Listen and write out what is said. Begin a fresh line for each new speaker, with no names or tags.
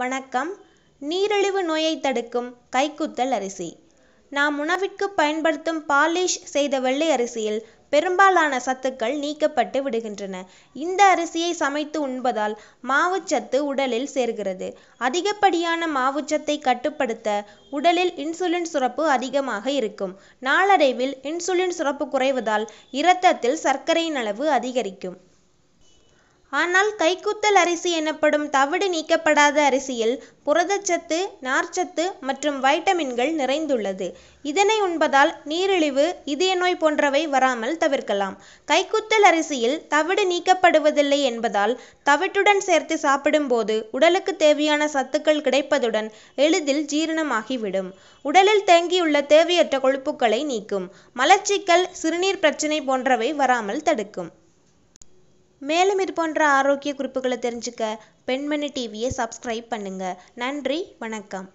வணக்கம் நீரிழிவு நோயை தடுக்கும் கைக்குத்தல் அரிசி நாம் உணவிற்கு பயன்படுத்தும் பாலிஷ் செய்த வெள்ளை அரிசியில் பெரும்பாலான சத்துக்கள் நீக்கப்பட்டு விடுகின்றன இந்த அரிசியை சமைத்து உண்பதால் மாவுச்சத்து உடலில் சேர்கிறது அதிகப்படியான மாவுச்சத்தை கட்டுப்படுத்த உடலில் இன்சுலின் சுரப்பு அதிகமாக இருக்கும் நாளடைவில் இன்சுலின் சுரப்பு குறைவதால் இரத்தத்தில் சர்க்கரையின் அளவு அதிகரிக்கும் ஆனால் கைக்குத்தல் அரிசி எனப்படும் தவிடு நீக்கப்படாத அரிசியில் புரதச்சத்து நார்ச்சத்து மற்றும் வைட்டமின்கள் நிறைந்துள்ளது இதனை உண்பதால் நீரிழிவு இதய நோய் போன்றவை வராமல் தவிர்க்கலாம் கைக்குத்தல் அரிசியில் தவிடு நீக்கப்படுவதில்லை என்பதால் தவிட்டுடன் சேர்த்து சாப்பிடும்போது உடலுக்கு தேவையான சத்துக்கள் கிடைப்பதுடன் எளிதில் ஜீரணமாகிவிடும் உடலில் தேங்கியுள்ள தேவையற்ற கொழுப்புக்களை நீக்கும் மலச்சிக்கல் சிறுநீர் பிரச்சனை போன்றவை வராமல் தடுக்கும் மேலும் இது போன்ற ஆரோக்கிய குறிப்புகளை தெரிஞ்சுக்க பெண்மணி டிவியை சப்ஸ்கிரைப் பண்ணுங்கள் நன்றி வணக்கம்